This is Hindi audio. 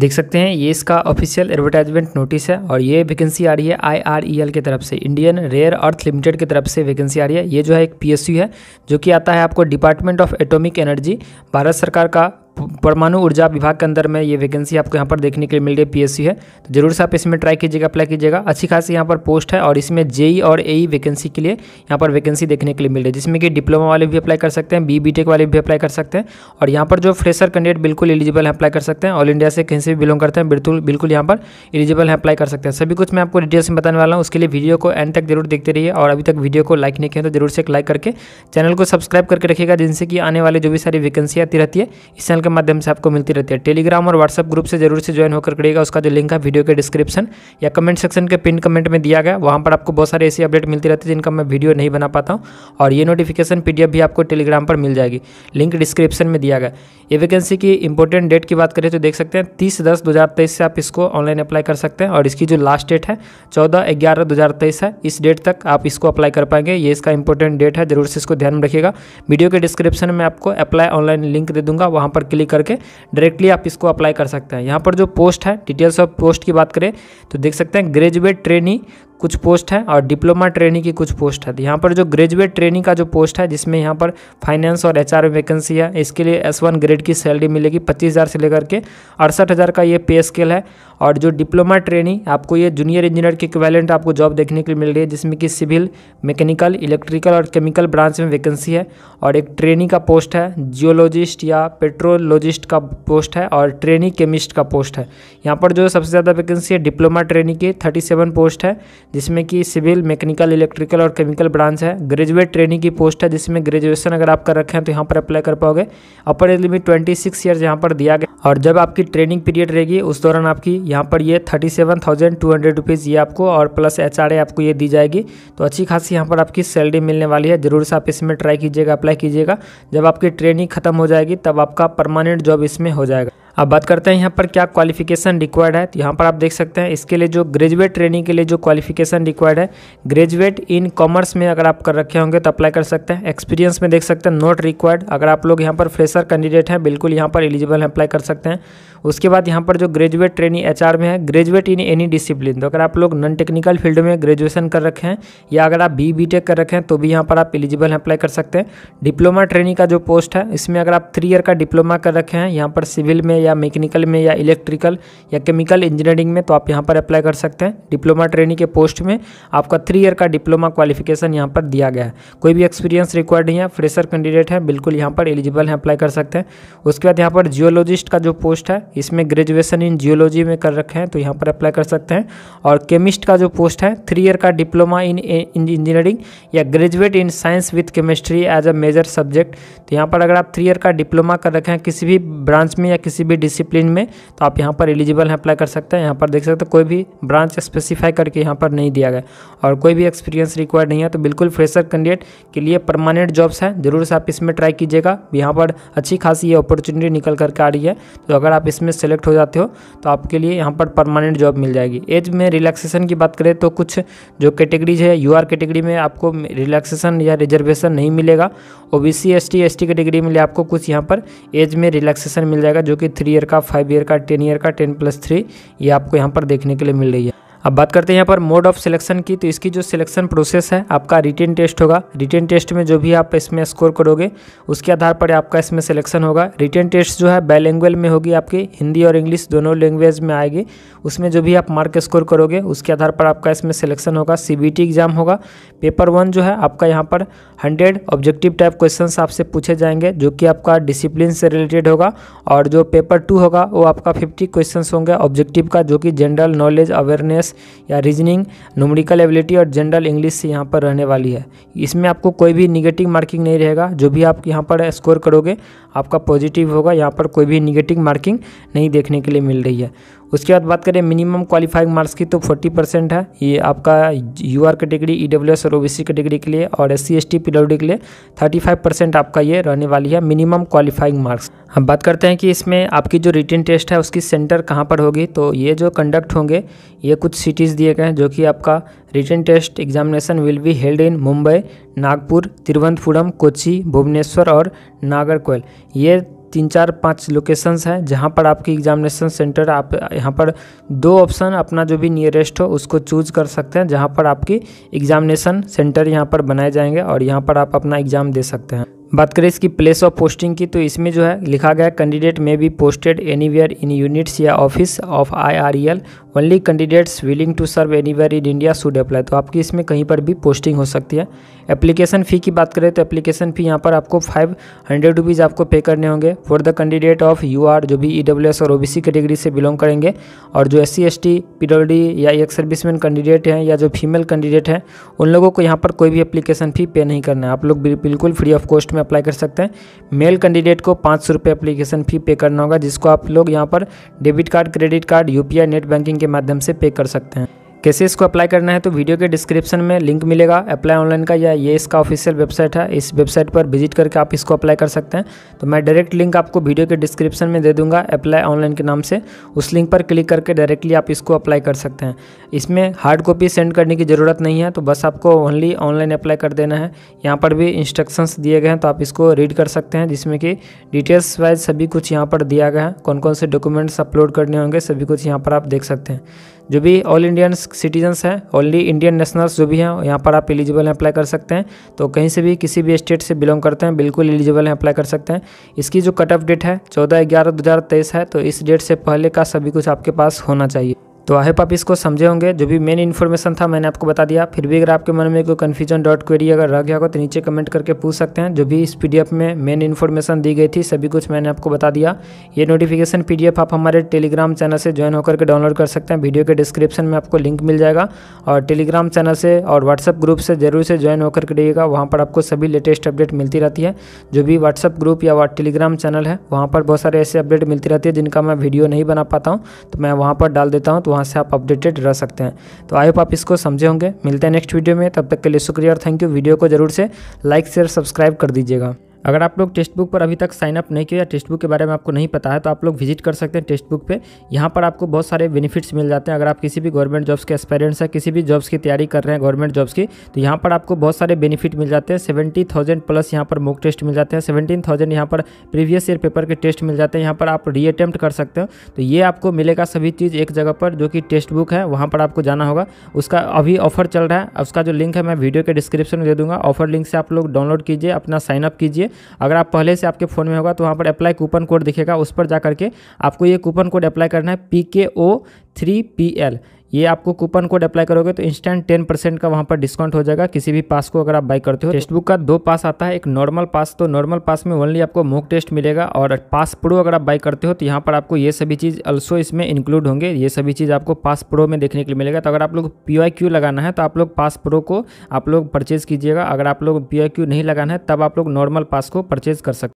देख सकते हैं ये इसका ऑफिशियल एडवर्टाइजमेंट नोटिस है और ये वैकेंसी आ रही है आईआरईएल e की तरफ से इंडियन रेयर अर्थ लिमिटेड की तरफ से वैकेंसी आ रही है ये जो है एक पीएसयू है जो कि आता है आपको department of atomic energy Bharat सरकार का परमाणु ऊर्जा विभाग के अंदर में ये वैकेंसी आपको यहाँ पर देखने के लिए मिल रही है पीएससी है तो जरूर से आप इसमें ट्राई कीजिएगा अप्लाई कीजिएगा अच्छी खासी यहाँ पर पोस्ट है और इसमें जेई e और ए वैकेंसी e के लिए यहाँ पर वैकेंसी देखने के लिए मिल रही है जिसमें कि डिप्लोमा वाले भी अप्लाई कर सकते हैं बी बी e, वाले भी अप्लाई कर सकते हैं और यहाँ पर जो फ्रेशर कैंडिडेट बिल्कुल एलिजिबल है अप्लाई कर सकते हैं ऑल इंडिया से कहीं से भी बिलोंग करते हैं बिल्कुल बिल्कुल यहाँ पर एलिजिबल है अप्लाई कर सकते हैं सभी कुछ मैं आपको डिटेल्स में बताने वाला हूँ उसके लिए वीडियो को एंड तक जरूर देखते रहिए और अभी तक वीडियो को लाइक नहीं किया तो जरूर से एक लाइक करके चैनल को सब्सक्राइब करके रखिएगा जिनसे कि आने वाले जो भी सारी वैकेंसी आती रहती है इस चैनल के माध्यम से आपको मिलती रहती है टेलीग्राम और व्हाट्सअप ग्रुप से जरूर से ज्वाइन होकर करिएगा उसका जो लिंक है वीडियो के डिस्क्रिप्शन या कमेंट सेक्शन के पिन कमेंट में दिया गया वहाँ पर आपको बहुत सारे ऐसी अपडेट मिलती रहती है जिनका मैं वीडियो नहीं बना पाता हूँ और ये नोटिफिकेशन पी भी आपको टेलीग्राम पर मिल जाएगी लिंक डिस्क्रिप्शन में दिया गया ये वैकेंसी की इंपॉर्टेंट डेट की बात करें तो देख सकते हैं तीस दस दो हज़ार तेईस से आप इसको ऑनलाइन अप्लाई कर सकते हैं और इसकी जो लास्ट डेट है चौदह ग्यारह दो हज़ार तेईस है इस डेट तक आप इसको अप्लाई कर पाएंगे ये इसका इंपॉर्टेंट डेट है जरूर से इसको ध्यान में रखिएगा वीडियो के डिस्क्रिप्शन में आपको अप्लाई ऑनलाइन लिंक दे दूंगा वहाँ पर क्लिक करके डायरेक्टली आप इसको अप्लाई कर सकते हैं यहाँ पर जो पोस्ट है डिटेल्स ऑफ पोस्ट की बात करें तो देख सकते हैं ग्रेजुएट ट्रेनी कुछ पोस्ट है और डिप्लोमा ट्रेनिंग की कुछ पोस्ट है यहाँ पर जो ग्रेजुएट ट्रेनिंग का जो पोस्ट है जिसमें यहाँ पर फाइनेंस और एच में वैकेंसी है इसके लिए एस वन ग्रेड की सैलरी मिलेगी पच्चीस हज़ार से लेकर के अड़सठ हज़ार का ये पे स्केल है और जो डिप्लोमा ट्रेनिंग आपको ये जूनियर इंजीनियर के इक्वेलेंट आपको जॉब देखने के लिए मिल रही है जिसमें कि सिविल मैकेनिकल इलेक्ट्रिकल और केमिकल ब्रांच में वैकेंसी है और एक ट्रेनिंग का पोस्ट है जियोलॉजिस्ट या पेट्रोलॉजिस्ट का पोस्ट है और ट्रेनिंग केमिस्ट का पोस्ट है यहाँ पर जो सबसे ज़्यादा वैकेंसी है डिप्लोमा ट्रेनिंग की थर्टी सेवन पोस्ट है जिसमें कि सिविल मैकेनिकल इलेक्ट्रिकल और केमिकल ब्रांच है ग्रेजुएट ट्रेनिंग की पोस्ट है जिसमें ग्रेजुएशन अगर आप कर रखे हैं तो यहाँ पर अप्लाई कर पाओगे upper age limit twenty six years यहाँ पर दिया गया और जब आपकी ट्रेनिंग पीरियड रहेगी उस दौरान आपकी यहाँ पर ये thirty seven thousand two hundred rupees ये आपको और प्लस एच आर ए आपको ये दी जाएगी तो अच्छी खासी यहाँ पर आपकी सैलरी मिलने वाली है ज़रूर से आप इसमें ट्राई कीजिएगा अप्लाई कीजिएगा जब आपकी ट्रेनिंग खत्म हो जाएगी तब आपका परमानेंट जॉब इसमें हो जाएगा अब बात करते हैं यहाँ पर क्या क्वालिफिकेशन रिक्वायर्ड है तो यहाँ पर आप देख सकते हैं इसके लिए जो ग्रेजुएट ट्रेनिंग के लिए जो क्वालिफिकेशन रिक्वायर्ड है ग्रेजुएट इन कॉमर्स में अगर आप कर रखे होंगे तो अप्लाई कर सकते हैं एक्सपीरियंस में देख सकते हैं नॉट रिक्वायर्ड अगर आप लोग यहाँ पर फ्रेशर कैंडिडेट हैं बिल्कुल यहाँ पर एलिजिबल हैं अप्लाई कर सकते हैं उसके बाद यहाँ पर जो ग्रेजुएट ट्रेनिंग एच में है ग्रेजुएट इन एनी डिसिप्लिन तो अगर आप लोग नॉन टेक्निकल फील्ड में ग्रेजुएशन कर रखे हैं या अगर आप बी बी कर रखे हैं तो भी यहाँ पर आप एलिजिबल अप्लाई कर सकते हैं डिप्लोमा ट्रेनिंग का जो पोस्ट है इसमें अगर आप थ्री ईयर का डिप्लोमा कर रखे हैं यहाँ पर सिविल में या मैकेनिकल में या इलेक्ट्रिकल या केमिकल इंजीनियरिंग में तो आप यहाँ पर अप्लाई कर सकते हैं डिप्लोमा ट्रेनिंग के पोस्ट में आपका थ्री ईयर का डिप्लोमा क्वालिफिकेशन यहाँ पर दिया गया है कोई भी एक्सपीरियंस रिक्वायर्ड नहीं है फ्रेशर कैंडिडेट है बिल्कुल यहाँ पर एलिजिबल हैं अप्लाई कर सकते हैं उसके बाद यहाँ पर जियोलॉजिस्ट का जो पोस्ट है इसमें ग्रेजुएशन इन जियोलॉजी में कर रखे हैं तो यहाँ पर अप्लाई कर सकते हैं और केमिस्ट का जो पोस्ट है थ्री ईयर का डिप्लोमा इन इंजीनियरिंग या graduate in science with chemistry as a major subject तो यहाँ पर अगर आप थ्री ईयर का डिप्लोमा कर रखे हैं किसी भी ब्रांच में या किसी भी डिसिप्लिन में तो आप यहाँ पर एलिजिबल हैं अप्लाई कर सकते हैं यहाँ पर देख सकते हैं कोई भी ब्रांच स्पेसिफाई करके यहाँ पर नहीं दिया गया और कोई भी एक्सपीरियंस रिक्वायर्ड नहीं है तो बिल्कुल फ्रेशर कैंडिडेट के लिए परमानेंट जॉब्स हैं ज़रूर से आप इसमें ट्राई कीजिएगा यहाँ पर अच्छी खासी ये अपॉर्चुनिटी निकल करके आ रही है तो अगर आप इस इसमें सेलेक्ट हो जाते हो तो आपके लिए यहाँ पर परमानेंट जॉब मिल जाएगी एज में रिलैक्सेशन की बात करें तो कुछ जो कैटेगरीज है यू कैटेगरी में आपको रिलैक्सेशन या रिजर्वेशन नहीं मिलेगा O B C S T category में आपको कुछ यहाँ पर एज में रिलैक्सेशन मिल जाएगा जो कि थ्री ईयर का फाइव ईयर का टेन ईयर का टेन प्लस थ्री ये आपको यहाँ पर देखने के लिए मिल रही है अब बात करते हैं यहाँ पर मोड ऑफ सिलेक्शन की तो इसकी जो सिलेक्शन प्रोसेस है आपका रिटर्न टेस्ट होगा रिटर्न टेस्ट में जो भी आप इसमें स्कोर करोगे उसके आधार पर आपका इसमें सिलेक्शन होगा रिटर्न टेस्ट जो है बैलेंगुअल में होगी आपकी हिंदी और इंग्लिश दोनों लैंग्वेज में आएगी उसमें जो भी आप मार्क स्कोर करोगे उसके आधार पर आपका इसमें सिलेक्शन होगा सी एग्ज़ाम होगा पेपर वन जो है आपका यहाँ पर हंड्रेड ऑब्जेक्टिव टाइप क्वेश्चन आपसे पूछे जाएंगे जो कि आपका डिसिप्लिन से रिलेटेड होगा और जो पेपर टू होगा वो आपका फिफ्टी क्वेश्चन होंगे ऑब्जेक्टिव का जो कि जनरल नॉलेज अवेयरनेस मैथ्स या रीजनिंग नोमरिकल एबिलिटी और जनरल इंग्लिश से यहाँ पर रहने वाली है इसमें आपको कोई भी निगेटिव मार्किंग नहीं रहेगा जो भी आप यहाँ पर स्कोर करोगे आपका पॉजिटिव होगा यहाँ पर कोई भी निगेटिव मार्किंग नहीं देखने के लिए मिल रही है उसके बाद बात करें मिनिमम क्वालिफाइंग मार्क्स की तो 40 परसेंट है ये आपका U R category E W S और ओ बी सी कैटेगरी के लिए और S C S T P W के लिए 35 परसेंट आपका ये रहने वाली है मिनिमम क्वालिफाइंग मार्क्स हम बात करते हैं कि इसमें आपकी जो रिटर्न टेस्ट है उसकी सेंटर कहाँ पर होगी तो ये जो कंडक्ट होंगे ये कुछ सिटीज़ दिए गए हैं जो कि आपका written test examination will be held in Mumbai Nagpur Thiruvananthapuram Kochi Bhubaneswar और नागरकोयल ये तीन चार पाँच लोकेशंस हैं जहाँ पर आपकी एग्जामिनेशन सेंटर आप यहाँ पर दो ऑप्शन अपना जो भी नियरेस्ट हो उसको चूज कर सकते हैं जहाँ पर आपकी एग्जामिनेशन सेंटर यहाँ पर बनाए जाएंगे और यहाँ पर आप अपना एग्ज़ाम दे सकते हैं बात करें इसकी प्लेस ऑफ पोस्टिंग की तो इसमें जो है लिखा गया candidate may be posted anywhere in units या office of I R E L only candidates willing to serve anywhere in India should apply तो आपकी इसमें कहीं पर भी पोस्टिंग हो सकती है एप्लीकेशन फ़ी की बात करें तो एप्लीकेशन फ़ी यहाँ पर आपको फाइव हंड्रेड रुपीज़ आपको पे करने होंगे for the candidate of U R जो भी ई डब्ल्यू एस और ओ बी सी कैटेगरी से बिलोंग करेंगे और जो S C S T P W D या एक सर्विसमैन कैंडिडेट हैं या जो फीमेल कैंडिडेट हैं उन लोगों को यहाँ पर कोई भी एप्लीकेशन फ़ी पे नहीं करना है आप लोग बिल्कुल फ्री ऑफ कॉस्ट में अप्लाई कर सकते हैं मेल कैंडिडेट को पाँच सौ रुपये एप्लीकेशन फ़ी पे करना होगा जिसको आप लोग यहाँ पर debit card credit card U P I net banking के माध्यम से पे कर सकते हैं कैसे इसको अप्लाई करना है तो वीडियो के डिस्क्रिप्शन में लिंक मिलेगा अप्लाई ऑनलाइन का या ये इसका ऑफिशियल वेबसाइट है इस वेबसाइट पर विजिट करके आप इसको अप्लाई कर सकते हैं तो मैं डायरेक्ट लिंक आपको वीडियो के डिस्क्रिप्शन में दे दूंगा अप्लाई ऑनलाइन के नाम से उस लिंक पर क्लिक करके डायरेक्टली आप इसको अप्लाई कर सकते हैं इसमें हार्ड कॉपी सेंड करने की ज़रूरत नहीं है तो बस आपको ओनली ऑनलाइन अप्लाई कर देना है यहाँ पर भी इंस्ट्रक्शंस दिए गए हैं तो आप इसको रीड कर सकते हैं जिसमें कि डिटेल्स वाइज सभी कुछ यहाँ पर दिया गया है कौन कौन से डॉक्यूमेंट्स अपलोड करने होंगे सभी कुछ यहाँ पर आप देख सकते हैं जो भी ऑल इंडियन सिटीजन्स हैं ऑनली इंडियन नेशनल्स जो भी हैं यहाँ पर आप एलिजिबल हैं अप्लाई कर सकते हैं तो कहीं से भी किसी भी स्टेट से बिलोंग करते हैं बिल्कुल एलिजिबल हैं अप्लाई कर सकते हैं इसकी जो कट ऑफ डेट है चौदह ग्यारह दो है तो इस डेट से पहले का सभी कुछ आपके पास होना चाहिए तो आई होप आप इसको समझे होंगे जो भी मेन इन्फॉर्मेशन था मैंने आपको बता दिया फिर भी अगर आपके मन में कोई कन्फ्यूजन डॉट क्वेरी अगर रह गया हो तो नीचे कमेंट करके पूछ सकते हैं जो भी इस पी में मेन इन्फॉर्मेशन दी गई थी सभी कुछ मैंने आपको बता दिया ये नोटिफिकेशन पी आप हमारे टेलीग्राम चैनल से ज्वाइन होकर के डाउनलोड कर सकते हैं वीडियो के डिस्क्रिप्शन में आपको लिंक मिल जाएगा और टेलीग्राम चैनल से और व्हाट्सअप ग्रुप से जरूर से ज्वाइन होकर के रहिएगा वहाँ पर आपको सभी लेटेस्ट अपडेट मिलती रहती है जो भी व्हाट्सअप ग्रुप या टेलीग्राम चैनल है वहाँ पर बहुत सारे ऐसे अपडेट मिलती रहती है जिनका मैं वीडियो नहीं बना पाता हूँ तो मैं वहाँ पर डाल देता हूँ तो वहाँ से आप अपडेटेड रह सकते हैं तो आई होप आप इसको समझे होंगे मिलते हैं नेक्स्ट वीडियो में तब तक के लिए शुक्रिया और थैंक यू वीडियो को जरूर से लाइक शेयर सब्सक्राइब कर दीजिएगा अगर आप लोग टेक्स्ट बुक पर अभी तक साइन अप नहीं किया या टेक्स्ट बुक के बारे में आपको नहीं पता है तो आप लोग विजिट कर सकते हैं टेक्स्ट बुक पर यहाँ पर आपको बहुत सारे बेनिफिट्स मिल जाते हैं अगर आप किसी भी गवर्नमेंट जॉब्स के एक्सपेरियंस है किसी भी जॉब्स की तैयारी कर रहे हैं गवर्नमेंट जॉब्स की तो यहाँ पर आपको बहुत सारे बेनिफिट मिल जाते हैं सेवेंटी थाउजेंड प्लस यहाँ पर मुक टेस्ट मिल जाते हैं सेवेंटीन थाउजेंड यहाँ पर प्रीवियस ईयर पेपर के टेस्ट मिल जाते हैं यहाँ पर आप रीअटेम्प्ट कर सकते हो तो ये आपको मिलेगा सभी चीज़ एक जगह पर जो कि टेक्स्ट बुक है वहाँ पर आपको जाना होगा उसका अभी ऑफर चल रहा है उसका जो लिंक है मैं वीडियो के डिस्क्रिप्शन में दे दूँगा ऑफर लिंक से आप लोग डाउनलोड कीजिए अपना साइनअप कीजिए अगर आप पहले से आपके फ़ोन में होगा तो वहाँ पर अप्लाई कूपन कोड दिखेगा उस पर जा करके आपको ये कूपन कोड अप्लाई करना है पी के ओ थ्री पी एल ये आपको कूपन कोड अप्लाई करोगे तो इंस्टेंट टेन परसेंट का वहाँ पर डिस्काउंट हो जाएगा किसी भी पास को अगर आप बाई करते हो टेस्ट बुक का दो पास आता है एक नॉर्मल पास तो नॉर्मल पास में ओनली आपको मोक टेस्ट मिलेगा और पास प्रो अगर आप बाई करते हो तो यहाँ पर आपको ये सभी चीज़ अल्सो इसमें इंक्लूड होंगे ये सभी चीज़ आपको पास प्रो में देखने के लिए मिलेगा तो अगर आप लोग पी लगाना है तो आप लोग पास प्रो को आप लोग परचेज़ कीजिएगा अगर आप लोग पी नहीं लगाना है तब आप लोग नॉर्मल पास को परचेज़ कर सकते